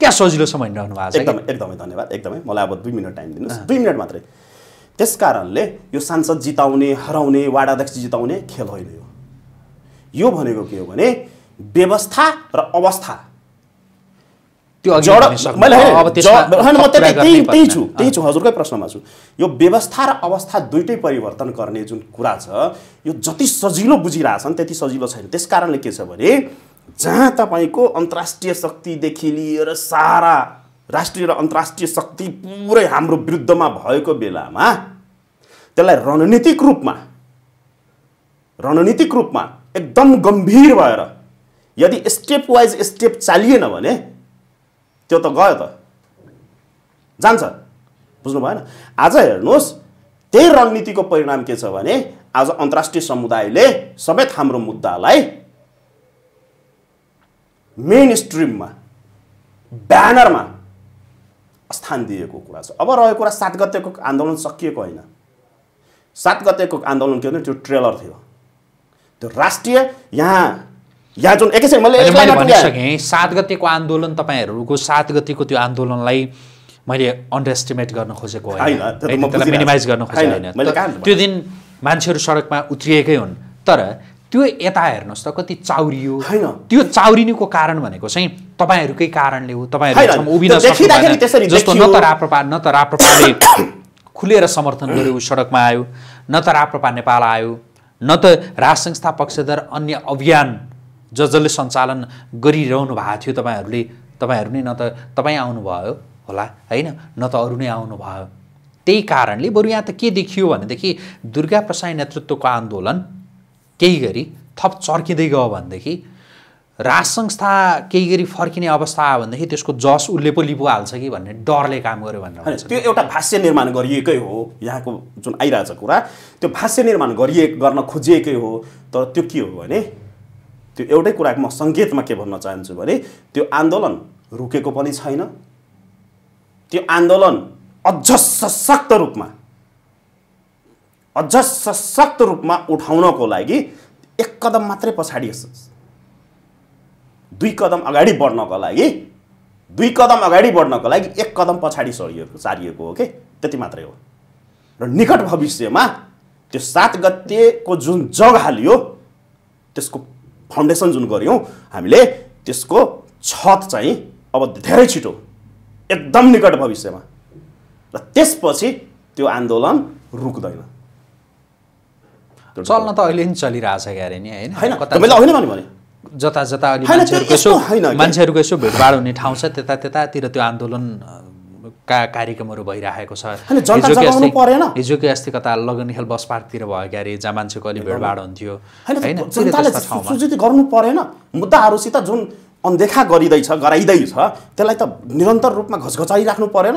क्या सजिलोसम्म हिँडिरहनु भएको छ एकदमै एकदमै धन्यवाद एकदमै मलाई अब दुई मिनट टाइम दिनुहोस् दुई मिनट मात्रै त्यस कारणले यो सांसद जिताउने हराउने वार्ड अध्यक्ष जिताउने खेल होइन यो यो भनेको के हो भने व्यवस्था र अवस्था त्यही छु त्यही छु हजुरकै प्रश्नमा छु यो व्यवस्था र अवस्था दुइटै परिवर्तन गर्ने जुन कुरा छ यो जति सजिलो बुझिरहेछन् त्यति सजिलो छैन त्यस कारणले के छ भने जहाँ तपाईँको अन्तर्राष्ट्रिय शक्तिदेखि लिएर सारा राष्ट्रिय र अन्तर्राष्ट्रिय शक्ति पुरै हाम्रो विरुद्धमा भएको बेलामा त्यसलाई रणनीतिक रूपमा रणनीतिक रूपमा एकदम गम्भीर भएर यदि स्टेप वाइज स्टेप चालिएन भने त्यो त गयो त जान्छ बुझ्नु भएन आज हेर्नुहोस् त्यही रणनीतिको परिणाम के छ भने आज अन्तर्राष्ट्रिय समुदायले समेत हाम्रो मुद्दालाई मेन स्ट्रिममा ब्यानरमा स्थान दिएको कुरा छ अब रहेको कुरा सात गतेको आन्दोलन सकिएको होइन सात गतेको आन्दोलन के भने त्यो ट्रेलर थियो त्यो राष्ट्रिय यहाँ यहाँ जुन एकैछिन मैले भनिसकेँ सात गतेको आन्दोलन तपाईँहरूको सात गतिको त्यो आन्दोलनलाई मैले अन्डरएस्टिमेट गर्न खोजेको मिनिमाइज गर्न खोजेको होइन त्यो दिन मान्छेहरू सडकमा उत्रिएकै हुन् तर त्यो यता हेर्नुहोस् त कति चाउरियो होइन त्यो चाउरिनुको कारण भनेको चाहिँ तपाईँहरूकै कारणले हो तपाईँहरू उभिन जस्तो न त राप्रपा न त राप्रपाले खुलेर समर्थन गर्यो सडकमा आयो न त राप्रपा नेपाल आयो न त राज संस्था पक्षधर अन्य अभियान ज जसले सञ्चालन गरिरहनु भएको थियो तपाईँहरूले तपाईँहरू नै न त तपाईँ आउनुभयो होला होइन न त अरू नै आउनुभयो त्यही कारणले बरु यहाँ त के देखियो भनेदेखि दुर्गा प्रसाई नेतृत्वको आन्दोलन केही गरी थप चर्किँदै गयो भनेदेखि राज संस्था केही गरी फर्किने अवस्था आयो भनेदेखि त्यसको जस उसले पो लिपो हाल्छ कि भन्ने डरले काम गर्यो भनेर त्यो एउटा भाष्य निर्माण गरिएकै हो यहाँको जुन आइरहेछ कुरा त्यो भाष्य निर्माण गरिए गर्न खोजिएकै हो तर त्यो के हो भने त्यो एउटै कुराको म सङ्केतमा के भन्न चाहन्छु भने त्यो आन्दोलन रुकेको पनि छैन त्यो आन्दोलन अझ सशक्त रूपमा अझ सशक्त रूपमा उठाउनको लागि एक कदम मात्रै पछाडि दुई कदम अगाडि बढ्नको लागि दुई कदम अगाडि बढ्नको लागि एक कदम पछाडि सरिएको सारिएको हो कि त्यति मात्रै हो र निकट भविष्यमा त्यो सात गतेको जुन जग हालियो त्यसको फाउन्डेसन जुन गऱ्यौँ हामीले त्यसको छत चाहिँ अब धेरै छिटो एकदम निकट भविष्यमा र त्यसपछि त्यो आन्दोलन रुक्दैन चल्न त अहिले पनि चलिरहेछ क्यारे नि होइन जता जता अहिले मान्छेहरूको यसो मान्छेहरूको यसो भेटभाड हुने ठाउँ छ त्यता त्यतातिर त्यो आन्दोलन का कार्यक्रमहरू भइरहेको छ हिजोकै अस्ति कता लगनखेल बस पार्कतिर भयो क्यारे जहाँ मान्छेको अलिक भेटभाड हुन्थ्यो गर्नु परेन मुद्दाहरूसित जुन अनदेखा गरिँदैछ गराइँदैछ त्यसलाई त निरन्तर रूपमा घचघचाइराख्नु परेन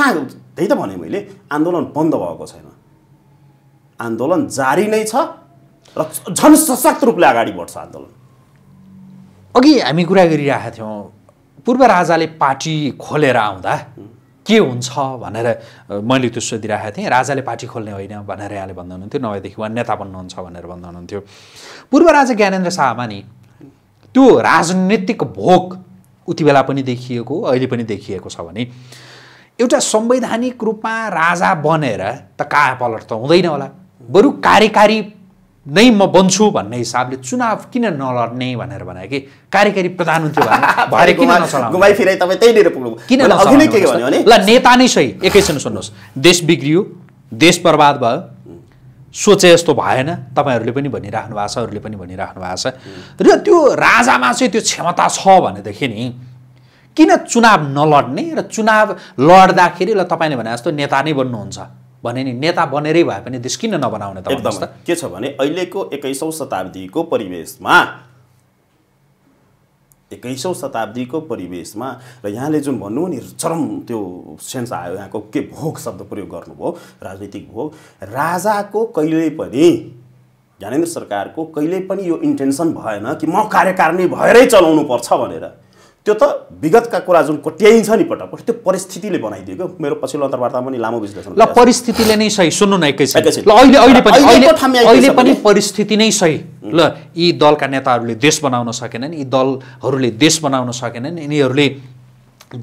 कहाँ त्यही त भने मैले आन्दोलन बन्द भएको छैन आन्दोलन जारी नै छ र झन् सशक्त रूपले अगाडि बढ्छ आन्दोलन अघि हामी कुरा गरिरहेका थियौँ पूर्व राजाले पार्टी खोलेर आउँदा के हुन्छ भनेर मैले त्यो सोधिरहेको थिएँ राजाले पार्टी खोल्ने होइन भनेर यहाँले भन्दै हुनुहुन्थ्यो नभएदेखि उहाँ नेता बन्नुहुन्छ भनेर भन्दै हुनुहुन्थ्यो पूर्व राजा ज्ञानेन्द्र शाहमा नि त्यो राजनीतिक भोग उति बेला पनि देखिएको अहिले पनि देखिएको छ भने एउटा संवैधानिक रूपमा राजा बनेर त काया पलट त हुँदैन होला बरु कार्यकारी नै म बन्छु भन्ने हिसाबले चुनाव किन नलड्ने भनेर भने कि कार्यकारी प्रधानमन्त्री ल नेता नै सही एकैछिन सुन्नुहोस् देश बिग्रियो देश बर्बाद भयो सोचे जस्तो भएन तपाईँहरूले पनि भनिराख्नु भएको छ अरूले पनि भनिराख्नु भएको छ र त्यो राजामा चाहिँ त्यो क्षमता छ भनेदेखि नि किन चुनाव नलड्ने र चुनाव लड्दाखेरि ल तपाईँले भने जस्तो नेता नै बन्नुहुन्छ भने नि नेता बनेरै भए पनि देश किन नबनाउने त एकदम के छ भने अहिलेको एक्काइसौँ शताब्दीको परिवेशमा एक्काइसौँ शताब्दीको परिवेशमा र यहाँले जुन भन्नु नि चरम त्यो सेन्स आयो यहाँको के भोग शब्द प्रयोग गर्नुभयो राजनीतिक भोग राजाको कहिले पनि ज्ञानेन्द्र सरकारको कहिले पनि यो इन्टेन्सन भएन कि म कार्यकारिणी भएरै चलाउनु पर्छ भनेर त्यो त विगतका कुरा जुन कोट्याइन्छ नि पटक त्यो परिस्थितिले बनाइदिएको मेरो पछिल्लो अन्तर्वार्ता पनि लामो विश्लेषण ल परिस्थितिले नै सही सुन्नु न एकैछिन ल अहिले अहिले पनि अहिले पनि परिस्थिति नै सही ल यी दलका नेताहरूले देश बनाउन सकेनन् यी दलहरूले देश बनाउन सकेनन् यिनीहरूले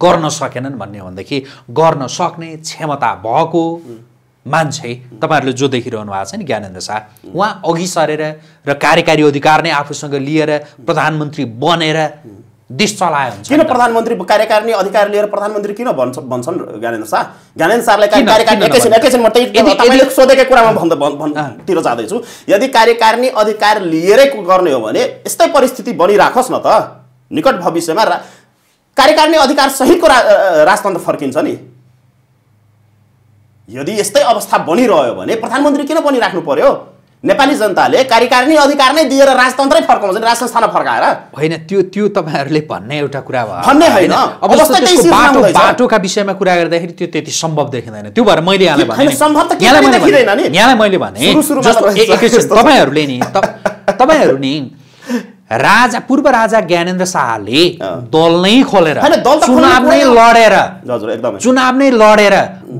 गर्न सकेनन् भन्ने हो भनेदेखि गर्न सक्ने क्षमता भएको मान्छे तपाईँहरूले जो देखिरहनु भएको छ नि ज्ञानेन्द्र शाह उहाँ अघि सरेर र कार्यकारी अधिकार नै आफूसँग लिएर प्रधानमन्त्री बनेर देश चलायो हुन्छ किन प्रधानमन्त्री कार्यकारिणी अधिकार लिएर प्रधानमन्त्री किन भन्छ भन्छन् ज्ञानेन्द्र शाह ज्ञानेन्द्र शाहलाई एकैछिन एकैछिन सोधेकै कुरामा भन्नतिर जाँदैछु यदि कार्यकारिणी अधिकार लिएरै गर्ने हो भने यस्तै परिस्थिति बनिराखोस् न त निकट भविष्यमा कार्यकारिणी अधिकार सहितको राजतन्त्र फर्किन्छ नि यदि यस्तै अवस्था बनिरह्यो भने प्रधानमन्त्री किन बनिराख्नु पर्यो नेपाली जनताले कार्यकारिणी अधिकार नै दिएर राजतन्त्रै फर्काउँछ नि राज फर्काएर होइन त्यो त्यो तपाईँहरूले भन्ने एउटा कुरा भयो भन्ने होइन अब बाटोका विषयमा कुरा गर्दाखेरि त्यो त्यति सम्भव देखिँदैन त्यो भएर मैले यहाँलाई मैले भने तपाईँहरूले नि तपाईँहरू नि राजा पूर्व राजा ज्ञानेन्द्र शाहले दल नै खोलेर चुनाव नै लडेर चुनाव नै लडेर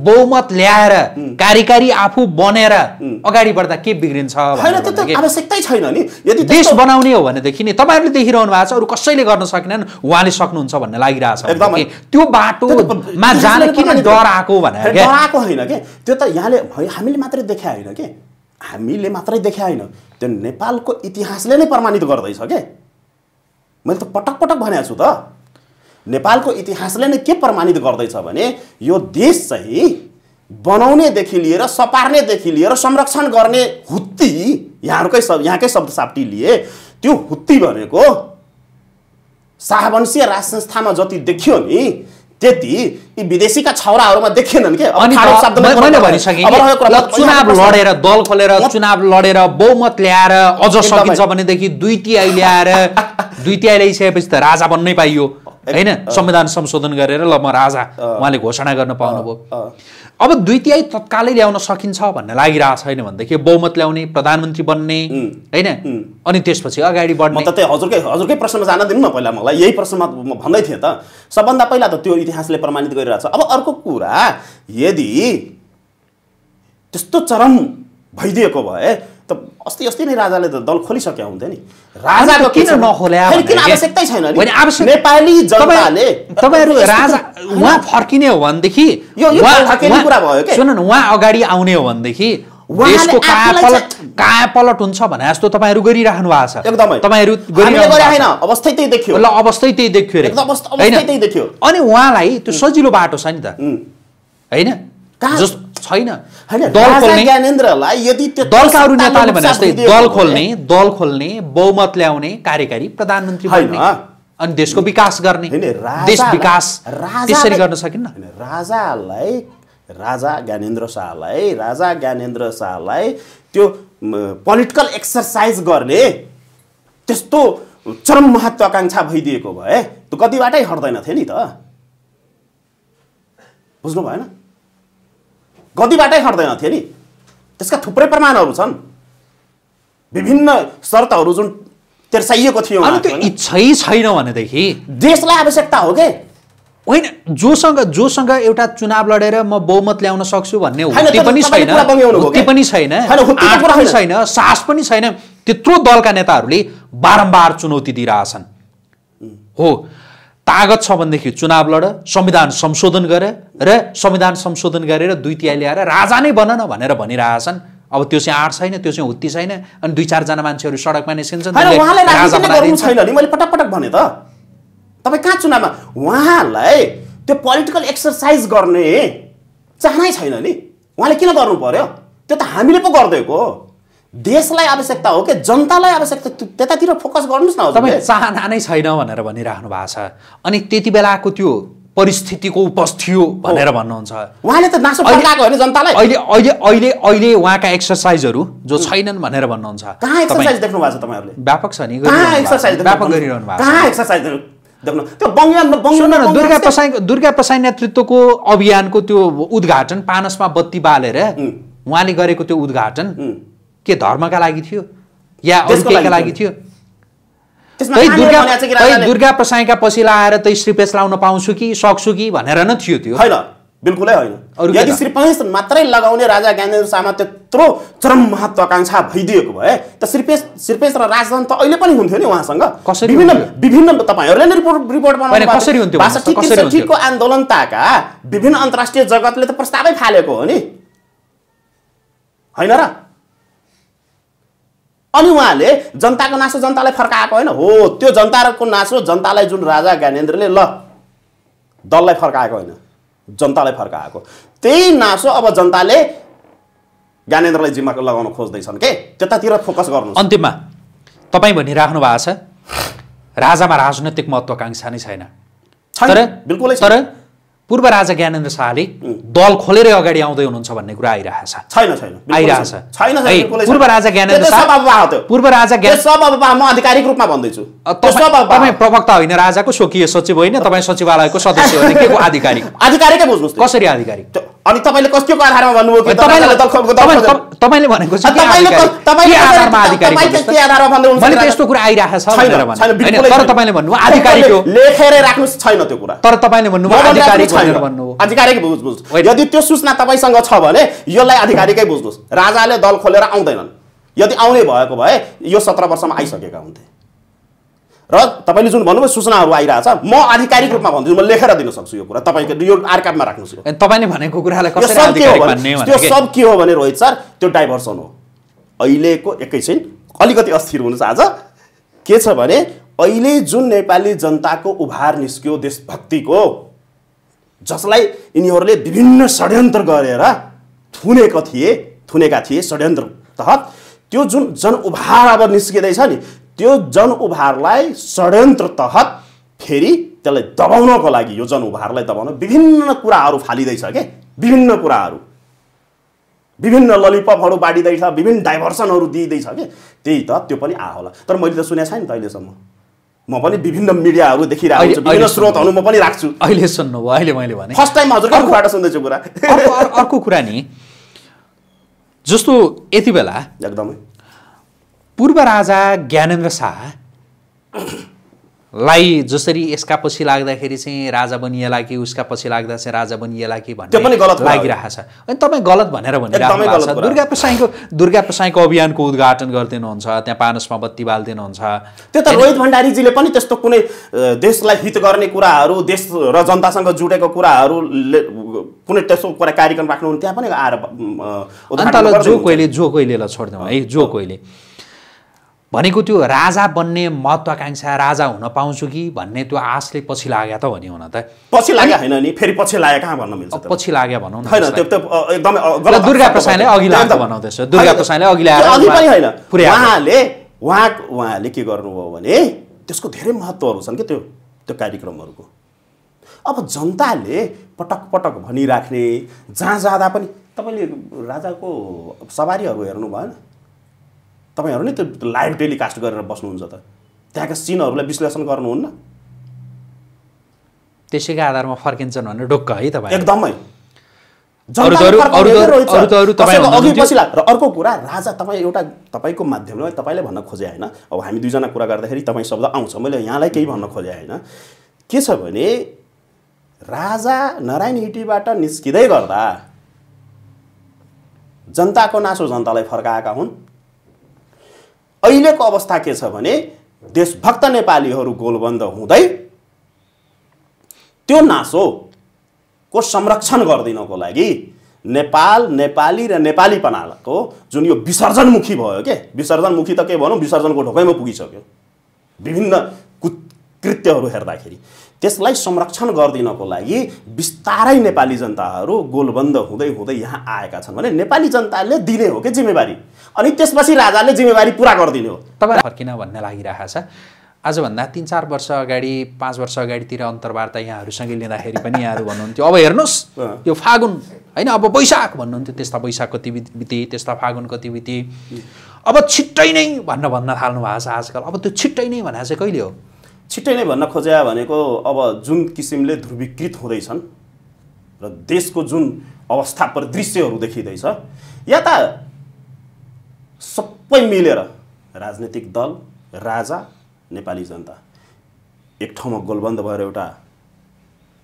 बहुमत ल्याएर कार्यकारी आफू बनेर अगाडि बढ्दा के बिग्रिन्छ आवश्यकतै छैन नि यदि देश बनाउने हो भनेदेखि नि तपाईँहरूले देखिरहनु भएको छ अरू कसैले गर्न सकेनन् उहाँले सक्नुहुन्छ भन्ने लागिरहेको छ त्यो बाटोमा जान किन डर आएको भनेर त्यो त यहाँले हामीले मात्रै देखाए होइन कि हामीले मात्रै देखाए होइन त्यो नेपालको इतिहासले नै प्रमाणित गर्दैछ के मैले त पटक पटक भनेको छु त नेपालको इतिहासले नै के प्रमाणित गर्दैछ भने यो देश चाहिँ बनाउनेदेखि लिएर सपार्नेदेखि लिएर संरक्षण गर्ने हुत्ती यहाँहरूकै सब यहाँकै शब्द साप्टी लिए त्यो हुत्ती भनेको शाहवंशीय राज संस्थामा जति देखियो नि त्यति यी विदेशीका छाउराहरूमा देखिएनन् के चुनाव लडेर दल खोलेर चुनाव लडेर बहुमत ल्याएर अझ सकिन्छ भनेदेखि दुई तिहाई ल्याएर दुई तिहाई ल्याइसकेपछि त राजा बन्नै पाइयो होइन संविधान संशोधन गरेर ल म राजा उहाँले घोषणा गर्न पाउनुभयो अब द्वितीय तिहाई तत्कालै ल्याउन सकिन्छ भन्ने लागिरहेको छैन भनेदेखि बहुमत ल्याउने प्रधानमन्त्री बन्ने होइन अनि त्यसपछि अगाडि बढ्ने त त्यही हजुरकै हजुरकै प्रश्नमा जान दिनु न पहिला मलाई यही प्रश्नमा म भन्दै थिएँ त सबभन्दा पहिला त त्यो इतिहासले प्रमाणित गरिरहेको अब अर्को कुरा यदि त्यस्तो चरम भइदिएको भए त अस्ति अस्ति नै राजाले त दल खोलिसके हुन्थ्यो नि राजाको किन नखोल्या किन आवश्यकतै छैन नेपाली जनताले तपाईँहरू राजा उहाँ फर्किने हो भनेदेखि यो कुरा भयो के सुन न उहाँ अगाडि आउने हो भनेदेखि देशको कायापलट कायापलट हुन्छ भने जस्तो तपाईँहरू गरिराख्नु भएको छ एकदमै तपाईँहरू अवस्थै त्यही देखियो ल अवस्थै त्यही देखियो अरे अवस्थै त्यही देखियो अनि उहाँलाई त्यो सजिलो बाटो छ नि त होइन जस्तो छैन ज्ञानेन्द्रलाई यदि त्यो नेताले भने जस्तै दल खोल्ने दल खोल्ने बहुमत ल्याउने कार्यकारी प्रधानमन्त्री होइन अनि देशको विकास गर्ने देश विकास त्यसरी गर्न सकिन्न राजालाई राजा ज्ञानेन्द्र शाहलाई राजा ज्ञानेन्द्र शाहलाई त्यो पोलिटिकल एक्सर्साइज गर्ने त्यस्तो चरम महत्त्वाकाङ्क्षा भइदिएको भए त्यो कतिबाटै थियो नि त बुझ्नु भएन गतिबाटै खट्दैन थियो नि त्यसका थुप्रै प्रमाणहरू छन् विभिन्न शर्तहरू जुन तेर्साइएको थियो त्यो इच्छै छैन भनेदेखि देशलाई आवश्यकता हो के होइन जोसँग जोसँग एउटा चुनाव लडेर म बहुमत ल्याउन सक्छु भन्ने पनि छैन पनि छैन सास पनि छैन पनि छैन त्यत्रो दलका नेताहरूले बारम्बार चुनौती दिइरहेछन् हो तागत छ भनेदेखि चुनाव लड संविधान संशोधन गरे र संविधान संशोधन गरेर दुई तिहाई ल्याएर राजा नै बन न भनेर भनिरहेछन् अब त्यो चाहिँ आँट छैन त्यो चाहिँ हुत्ती छैन अनि दुई चारजना मान्छेहरू सडकमा निस्किन्छन् मैले पटक पटक भने त तपाईँ कहाँ चुनावमा उहाँलाई त्यो पोलिटिकल एक्सर्साइज गर्ने चाहनै छैन नि उहाँले किन गर्नु पर्यो त्यो त हामीले पो गरिदिएको हो देशलाई आवश्यकता हो कि जनतालाई आवश्यकता त्यतातिर फोकस गर्नुहोस् न तपाईँ चाहना नै छैन भनेर भनिराख्नु भएको छ अनि त्यति बेलाको त्यो परिस्थितिको उपज थियो भनेर भन्नुहुन्छ उहाँले त नासो फर्काएको होइन जनतालाई अहिले अहिले अहिले अहिले उहाँका एक्सर्साइजहरू जो छैनन् भनेर भन्नुहुन्छ कहाँ एक्सर्साइज देख्नु भएको छ तपाईँहरूले व्यापक छ नि व्यापक गरिरहनु भएको कहाँ एक्सर्साइज त्यो दुर्गा प्रसाई दुर्गा प्रसाई नेतृत्वको अभियानको त्यो उद्घाटन पानसमा बत्ती बालेर उहाँले गरेको त्यो उद्घाटन के धर्मका लागि थियो या अरूका लागि थियो तै दुर्गा तै दुर्गा प्रसाईका पछि लाएर तै श्रीपेश लाउन पाउँछु कि सक्छु कि भनेर न थियो त्यो होइन बिल्कुलै होइन यदि श्रीपेस मात्रै लगाउने राजा ज्ञानेन्द्र शाहमा त्यत्रो चरम महत्वाकांक्षा भइदिएको भए त श्रीपेश श्रीपेश र राजधान त अहिले पनि हुन्थ्यो नि उहाँसँग कसरी विभिन्न विभिन्न तपाईँहरूले नै रिपोर्ट रिपोर्ट बनाउनु कसरी हुन्थ्यो आन्दोलनताका विभिन्न अन्तर्राष्ट्रिय जगतले त प्रस्तावै फालेको हो नि होइन र अनि उहाँले जनताको नासो जनतालाई फर्काएको होइन हो त्यो जनताको नासो जनतालाई जुन राजा ज्ञानेन्द्रले ल दललाई फर्काएको होइन जनतालाई फर्काएको त्यही नासो अब जनताले ज्ञानेन्द्रलाई जिम्मा लगाउन खोज्दैछन् के त्यतातिर फोकस गर्नु अन्तिममा तपाईँ भनिराख्नु भएको छ राजामा राजनैतिक महत्त्वकाङ्क्षा नै छैन बिल्कुलै तर पूर्व राजा ज्ञानेन्द्र शाहले दल खोलेरै अगाडि आउँदै हुनुहुन्छ भन्ने कुरा आइरहेको छ आइरहेछ पूर्व राजा ज्ञानेन्द्र शाह पूर्व राजा म आधिकारिक रूपमा भन्दैछु तपाईँ प्रवक्ता होइन राजाको स्वकीय सचिव होइन तपाईँ सचिवालयको सदस्य होइन के को आधिकारिक आधिकारिकै बुझ्नुहोस् कसरी आधिकारिक अनि तपाईँले कसको आधारमा भन्नुभयो कि तपाईँले भनेको मैले त यस्तो कुरा आइरहेको छ तर तपाईँले भन्नु आधिकारिक हो लेखेर राख्नु छैन त्यो कुरा तर तपाईँले भन्नुभयो आधिकारिक भनेर भन्नुभयो आधिकारिक बुझ्नुहोस् यदि त्यो सूचना तपाईँसँग छ भने यसलाई आधिकारिकै बुझ्नुहोस् राजाले दल खोलेर आउँदैनन् यदि आउने भएको भए यो सत्र वर्षमा आइसकेका हुन्थे र तपाईँले जुन भन्नुभयो सूचनाहरू आइरहेछ म आधिकारिक रूपमा भन्दछु म लेखेर दिन सक्छु यो कुरा तपाईँको यो आर्काइभमा राख्नुहोस् तपाईँले भनेको कुरालाई त्यो सब के हो भने रोहित सर त्यो डाइभर्सन हो अहिलेको एकैछिन अलिकति अस्थिर हुनुहोस् आज के छ भने अहिले जुन नेपाली जनताको उभार निस्क्यो देशभक्तिको जसलाई यिनीहरूले विभिन्न षड्यन्त्र गरेर थुनेको थिए थुनेका थिए षड्यन्त्र तहत त्यो जुन जनउभार उभार अब निस्किँदैछ नि त्यो जन उभारलाई षड्यन्त्र तहत फेरि त्यसलाई दबाउनको लागि यो जन उभारलाई दबाउन विभिन्न कुराहरू फालिँदैछ के विभिन्न कुराहरू विभिन्न ललिपपहरू बाँडिँदैछ विभिन्न डाइभर्सनहरू दिइँदैछ कि त्यही त त्यो पनि आ होला तर मैले त सुनेको छैन त अहिलेसम्म म पनि विभिन्न मिडियाहरू देखिरहेको छु विभिन्न स्रोतहरू म पनि राख्छु अहिले सुन्नुभयो अहिले मैले भने फर्स्ट टाइम हजुर अर्कोबाट सुन्दैछु कुरा अर्को कुरा नि जस्तो यति बेला एकदमै पूर्व राजा ज्ञानेन्द्र शाहलाई जसरी यसका पछि लाग्दाखेरि चाहिँ राजा बनिएला कि उसका पछि लाग्दा चाहिँ राजा बनिएला कि भन्ने पनि गलत लागिरहेको छ अनि तपाईँ गलत भनेर भनिरहेको छ दुर्गा प्रसाईको दुर्गा प्रसाईको अभियानको उद्घाटन गरिदिनुहुन्छ त्यहाँ पानसमा बत्ती बालिदिनुहुन्छ त्यो त रोहित भण्डारीजीले पनि त्यस्तो कुनै देशलाई हित गर्ने कुराहरू देश र जनतासँग जुडेको कुराहरू कुनै त्यस्तो कुरा कार्यक्रम राख्नुहुन्छ त्यहाँ पनि आएर अन्त जो कोहीले जो कोहीलेलाई छोडिदिउँ है जो कोहीले भनेको त्यो राजा बन्ने महत्वाकांक्षा राजा हुन पाउँछु कि भन्ने त्यो आशले पछि लाग्यो त भन्यो हुन त पछि लाग्यो होइन नि फेरि पछि लाग्यो कहाँ भन्न मिल्छ पछि लाग्यो भनौँ न एकदमै दुर्गा प्रसाईले अघि लाग्दा भनाउँदैछ दुर्गा प्रसाईले अघि ल्याएर अघि पनि होइन उहाँले उहाँ उहाँले के गर्नुभयो भने त्यसको धेरै महत्त्वहरू छन् कि त्यो त्यो कार्यक्रमहरूको अब जनताले पटक पटक भनिराख्ने जहाँ जाँदा पनि तपाईँले राजाको सवारीहरू हेर्नु भएन तपाईँहरूले त्यो लाइभ टेलिकास्ट गरेर बस्नुहुन्छ त त्यहाँका सिनहरूलाई विश्लेषण गर्नुहुन्न त्यसैको आधारमा फर्किन्छन् भनेर ढुक्क है तपाईँ एकदमै र अर्को कुरा राजा तपाईँ एउटा तपाईँको माध्यमले तपाईँले भन्न खोजे होइन अब हामी दुईजना कुरा गर्दाखेरि तपाईँ शब्द आउँछ मैले यहाँलाई केही भन्न खोजेँ होइन के छ भने राजा नारायण हिटीबाट निस्किँदै गर्दा जनताको नासो जनतालाई फर्काएका हुन् अहिलेको अवस्था के छ भने देशभक्त नेपालीहरू गोलबन्द हुँदै त्यो नासोको संरक्षण गरिदिनको लागि नेपाल नेपाली र नेपालीपनाको जुन यो विसर्जनमुखी भयो के विसर्जनमुखी त के भनौँ विसर्जनको ढोकैमा पुगिसक्यो विभिन्न कृत्यहरू हेर्दाखेरि त्यसलाई संरक्षण गरिदिनको लागि बिस्तारै नेपाली जनताहरू गोलबन्द हुँदै हुँदै यहाँ आएका छन् भने नेपाली जनताले दिने हो कि जिम्मेवारी अनि त्यसपछि राजाले जिम्मेवारी पुरा गरिदिने हो तपाईँ फर्किन भन्ने लागिरहेको छ आजभन्दा तिन चार वर्ष अगाडि पाँच वर्ष अगाडितिर अन्तर्वार्ता यहाँहरूसँगै लिँदाखेरि पनि यहाँहरू भन्नुहुन्थ्यो अब हेर्नुहोस् यो फागुन होइन अब वैशाख भन्नुहुन्थ्यो त्यस्ता वैशाख कति त्यस्ता फागुन कति अब छिट्टै नै भन्न भन्न थाल्नु भएको छ आजकल अब त्यो छिट्टै नै भनेर चाहिँ कहिले हो छिट्टै नै भन्न खोज्या भनेको अब जुन किसिमले ध्रुवीकृत हुँदैछन् र देशको जुन अवस्था परिदृश्यहरू देखिँदैछ या त सबै मिलेर राजनीतिक दल राजा नेपाली जनता एक ठाउँमा गोलबन्द भएर एउटा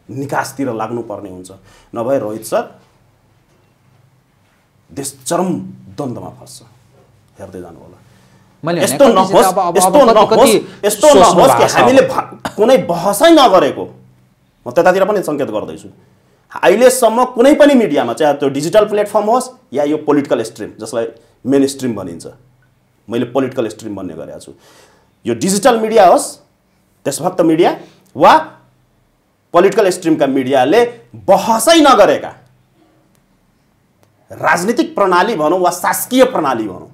निकासतिर लाग्नुपर्ने हुन्छ नभए रोहित सर देश चरम द्वन्द्वमा फस्छ हेर्दै जानु होला यस्तो नहोस् यस्तो नहोस् यस्तो नहोस् कि हामीले कुनै बहसै नगरेको म त्यतातिर पनि सङ्केत गर्दैछु अहिलेसम्म कुनै पनि मिडियामा चाहे त्यो डिजिटल प्लेटफर्म होस् या यो पोलिटिकल स्ट्रिम जसलाई मेन स्ट्रिम भनिन्छ मैले पोलिटिकल स्ट्रिम भन्ने गरेको छु यो डिजिटल मिडिया होस् देशभक्त मिडिया वा पोलिटिकल स्ट्रिमका मिडियाले बहसै नगरेका राजनीतिक प्रणाली भनौँ वा शासकीय प्रणाली भनौँ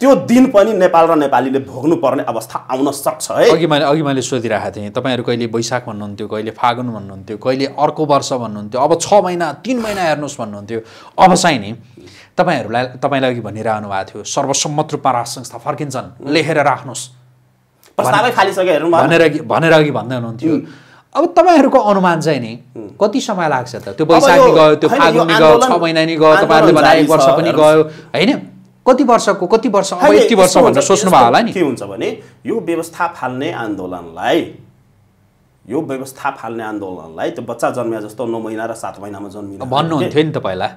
त्यो दिन पनि नेपाल र नेपालीले भोग्नुपर्ने अवस्था आउन सक्छ है अघि मैले अघि मैले सोधिरहेको थिएँ तपाईँहरू कहिले वैशाख भन्नुहुन्थ्यो कहिले फागुन भन्नुहुन्थ्यो कहिले अर्को वर्ष भन्नुहुन्थ्यो अब छ महिना तिन महिना हेर्नुहोस् भन्नुहुन्थ्यो अब चाहिँ नि तपाईँहरूलाई तपाईँलाई अघि भनिरहनु भएको थियो सर्वसम्मत रूपमा राष्ट्र संस्था फर्किन्छन् लेखेर राख्नुहोस् भनेर भनेर अघि भन्दै हुनुहुन्थ्यो अब तपाईँहरूको अनुमान चाहिँ नि कति समय लाग्छ त त्यो वैशाख गयो त्यो फागुन गयो छ महिना नि गयो तपाईँहरूले भने एक वर्ष पनि गयो होइन कति वर्षको कति वर्ष अब यति वर्ष भनेर भयो होला नि के हुन्छ भने यो व्यवस्था फाल्ने आन्दोलनलाई यो व्यवस्था फाल्ने आन्दोलनलाई त्यो बच्चा जन्मिया जस्तो नौ महिना र सात महिनामा जन्मिनु भन्नुहुन्थ्यो नि तपाईँलाई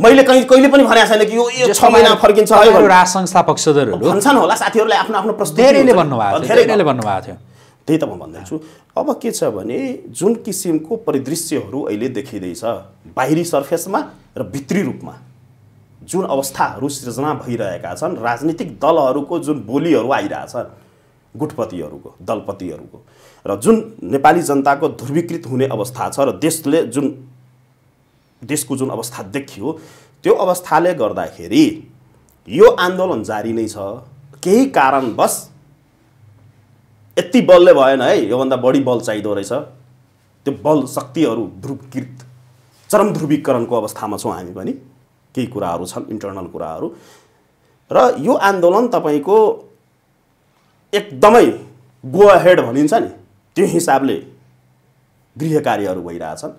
मैले कहीँ कहिले पनि भनेको छैन कि यो छ महिना फर्किन्छ राज संस्थापक सदरहरू भन्छन् होला साथीहरूले आफ्नो आफ्नो प्रश्न धेरैले भन्नुभएको धेरैले भन्नुभएको थियो त्यही त म भन्दैछु अब के छ भने जुन किसिमको परिदृश्यहरू अहिले देखिँदैछ बाहिरी सर्फेसमा र भित्री रूपमा जुन अवस्थाहरू सृजना भइरहेका छन् राजनीतिक दलहरूको जुन बोलीहरू आइरहेछन् गुटपतिहरूको दलपतिहरूको र जुन नेपाली जनताको ध्रुवीकृत हुने अवस्था छ र देशले जुन देशको जुन अवस्था देखियो त्यो अवस्थाले गर्दाखेरि यो आन्दोलन जारी नै छ केही कारणवश यति बलले भएन है योभन्दा बढी बल चाहिँदो रहेछ त्यो बल शक्तिहरू ध्रुवकृत चरम ध्रुवीकरणको अवस्थामा छौँ हामी पनि केही कुराहरू छन् इन्टर्नल कुराहरू र यो आन्दोलन तपाईँको एकदमै गो हेड भनिन्छ नि त्यो हिसाबले गृह कार्यहरू भइरहेछन्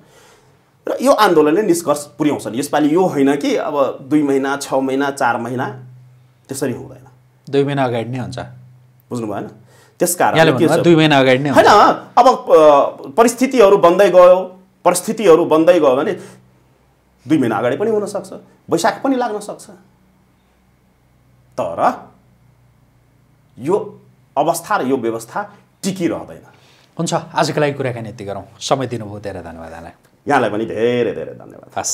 र यो आन्दोलनले निष्कर्ष पुर्याउँछन् यसपालि यो होइन कि अब दुई महिना छ महिना चार महिना त्यसरी हुँदैन दुई महिना अगाडि नै हुन्छ बुझ्नु भएन त्यस कारण दुई महिना अगाडि नै होइन अब परिस्थितिहरू बन्दै गयो परिस्थितिहरू बन्दै गयो भने दुई महिना अगाडि पनि हुनसक्छ वैशाख पनि लाग्न सक्छ तर यो अवस्था र यो व्यवस्था टिकिरहँदैन हुन्छ आजको लागि कुराकानी यति गरौँ समय दिनुभयो धेरै धन्यवाद यहाँलाई यहाँलाई पनि धेरै धेरै धन्यवाद हस्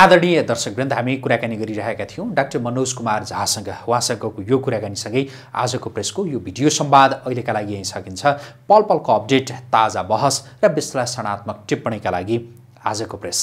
आदरणीय दर्शकवृन्द हामी कुराकानी गरिरहेका थियौँ डाक्टर मनोज कुमार झासँग उहाँसँगको यो कुराकानीसँगै आजको प्रेसको यो भिडियो संवाद अहिलेका लागि यहीँ सकिन्छ पल पलको अपडेट ताजा बहस र विश्लेषणात्मक टिप्पणीका लागि आजको प्रेस